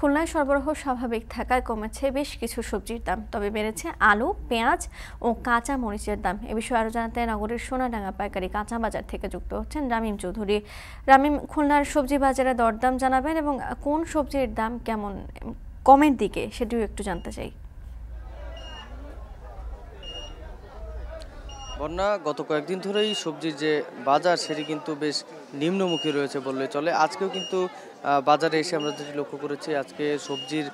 খুলনায় সরবরাহ স্বাভাবিক থাকায় কমেছে বেশ কিছু সবজির দাম তবে বেড়েছে আলু পেঁয়াজ ও কাঁচা মরিচের দাম এ বিষয়ে আরও জানাতে নগরের সোনাডাঙ্গা পাইকারি কাঁচা বাজার থেকে যুক্ত হচ্ছেন রামিম চৌধুরী রামিম খুলনার সবজি বাজারে দরদাম জানাবেন এবং কোন সবজির দাম কেমন কমের দিকে সেটিও একটু জানতে চাই বন্যা গত কয়েকদিন ধরেই সবজির যে বাজার সেটি কিন্তু বেশ নিম্নমুখী রয়েছে বললে চলে আজকেও কিন্তু বাজারে এসে আমরা যেটি লক্ষ্য করেছি আজকে সবজির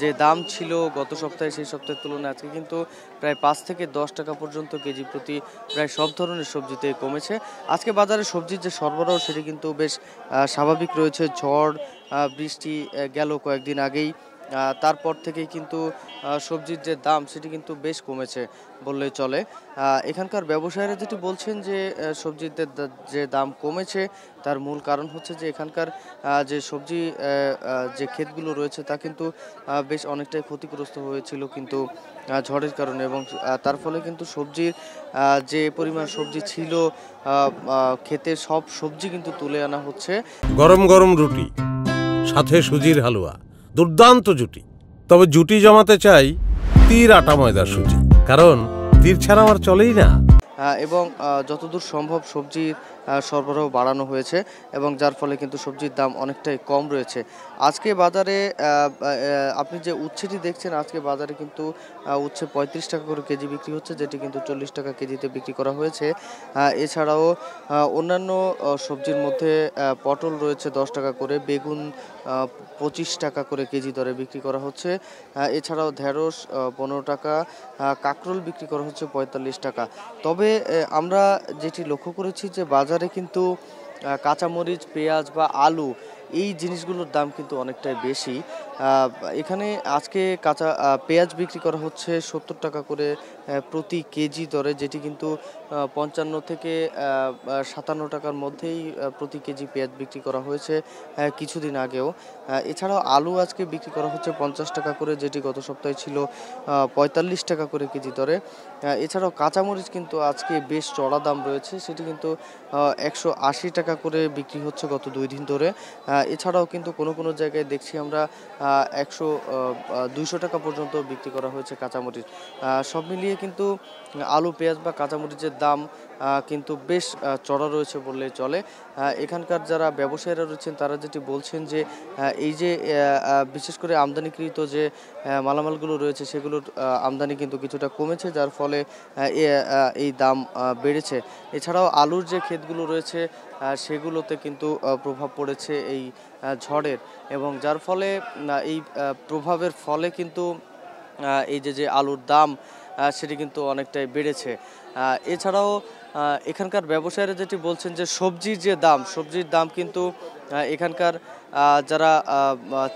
যে দাম ছিল গত সপ্তাহে সেই সপ্তাহের তুলনায় আজকে কিন্তু প্রায় পাঁচ থেকে দশ টাকা পর্যন্ত কেজি প্রতি প্রায় সব ধরনের সবজিতে কমেছে আজকে বাজারে সবজির যে সরবরাহ সেটি কিন্তু বেশ স্বাভাবিক রয়েছে ঝড় বৃষ্টি গেল কয়েকদিন আগেই তারপর থেকেই কিন্তু সবজির যে দাম সেটি কিন্তু বেশ কমেছে বললেই চলে এখানকার ব্যবসায়ীরা যেটি বলছেন যে সবজির যে দাম কমেছে তার মূল কারণ হচ্ছে যে এখানকার যে সবজি যে ক্ষেতগুলো রয়েছে তা কিন্তু বেশ অনেকটাই ক্ষতিগ্রস্ত হয়েছিল কিন্তু ঝড়ের কারণে এবং তার ফলে কিন্তু সবজির যে পরিমাণ সবজি ছিল ক্ষেতে সব সবজি কিন্তু তুলে আনা হচ্ছে গরম গরম রুটি সাথে সুজির হালুয়া দুর্দান্ত জুটি তবে জুটি জমাতে চাই তীর আটা ময়দার সুজি কারণ তীর ছাড়া আমার চলেই না এবং যতদূর সম্ভব সবজির সরবরাহ বাড়ানো হয়েছে এবং যার ফলে কিন্তু সবজির দাম অনেকটাই কম রয়েছে আজকে বাজারে আপনি যে উচ্ছেটি দেখছেন আজকে বাজারে কিন্তু উচ্ছে পঁয়ত্রিশ টাকা করে কেজি বিক্রি হচ্ছে যেটি কিন্তু চল্লিশ টাকা কেজিতে বিক্রি করা হয়েছে এছাড়াও অন্যান্য সবজির মধ্যে পটল রয়েছে দশ টাকা করে বেগুন পঁচিশ টাকা করে কেজি দরে বিক্রি করা হচ্ছে এছাড়াও ঢ্যাঁড়স পনেরো টাকা কাঁকরোল বিক্রি করা হচ্ছে পঁয়তাল্লিশ টাকা তবে আমরা যেটি লক্ষ্য করেছি যে বাজার বাজারে কিন্তু কাঁচামরিচ পেঁয়াজ বা আলু এই জিনিসগুলোর দাম কিন্তু অনেকটাই বেশি এখানে আজকে কাঁচা পেঁয়াজ বিক্রি করা হচ্ছে সত্তর টাকা করে প্রতি কেজি দরে যেটি কিন্তু পঞ্চান্ন থেকে সাতান্ন টাকার মধ্যেই প্রতি কেজি পেঁয়াজ বিক্রি করা হয়েছে কিছুদিন আগেও এছাড়াও আলু আজকে বিক্রি করা হচ্ছে পঞ্চাশ টাকা করে যেটি গত সপ্তাহে ছিল পঁয়তাল্লিশ টাকা করে কেজি দরে এছাড়াও কাঁচামরিচ কিন্তু আজকে বেশ চড়া দাম রয়েছে সেটি কিন্তু একশো আশি টাকা করে বিক্রি হচ্ছে গত দুই দিন ধরে এছাড়াও কিন্তু কোনো কোনো জায়গায় দেখছি আমরা একশো দুইশো টাকা পর্যন্ত বিক্রি করা হয়েছে কাঁচামরিচ সব মিলিয়ে কিন্তু আলু পেঁয়াজ বা কাঁচামরিচের দাম কিন্তু বেশ চড়া রয়েছে বললে চলে এখানকার যারা ব্যবসায়ীরা রয়েছেন তারা যেটি বলছেন যে এই যে বিশেষ করে আমদানিকৃত যে মালামালগুলো রয়েছে সেগুলোর আমদানি কিন্তু কিছুটা কমেছে যার ফলে এই দাম বেড়েছে এছাড়াও আলুর যে ক্ষেতগুলো রয়েছে সেগুলোতে কিন্তু প্রভাব পড়েছে এই ঝড়ের এবং যার ফলে এই প্রভাবের ফলে কিন্তু এই যে যে আলুর দাম সেটি কিন্তু অনেকটাই বেড়েছে এছাড়াও এখানকার ব্যবসায়ীরা যেটি বলছেন যে সবজির যে দাম সবজির দাম কিন্তু এখানকার যারা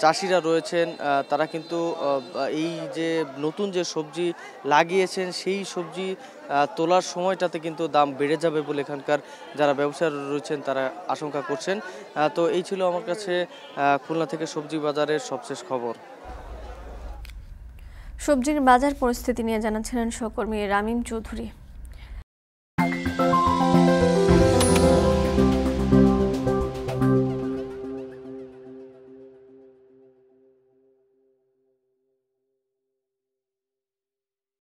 চাষিরা রয়েছেন তারা কিন্তু এই যে নতুন যে সবজি লাগিয়েছেন সেই সবজি তোলার সময়টাতে কিন্তু দাম বেড়ে যাবে বলে এখানকার যারা ব্যবসায়ীরা রয়েছেন তারা আশঙ্কা করছেন তো এই ছিল আমার কাছে খুলনা থেকে সবজি বাজারের সবশেষ খবর সবজির বাজার পরিস্থিতি নিয়ে জানাচ্ছিলেন সহকর্মী রামিম চৌধুরী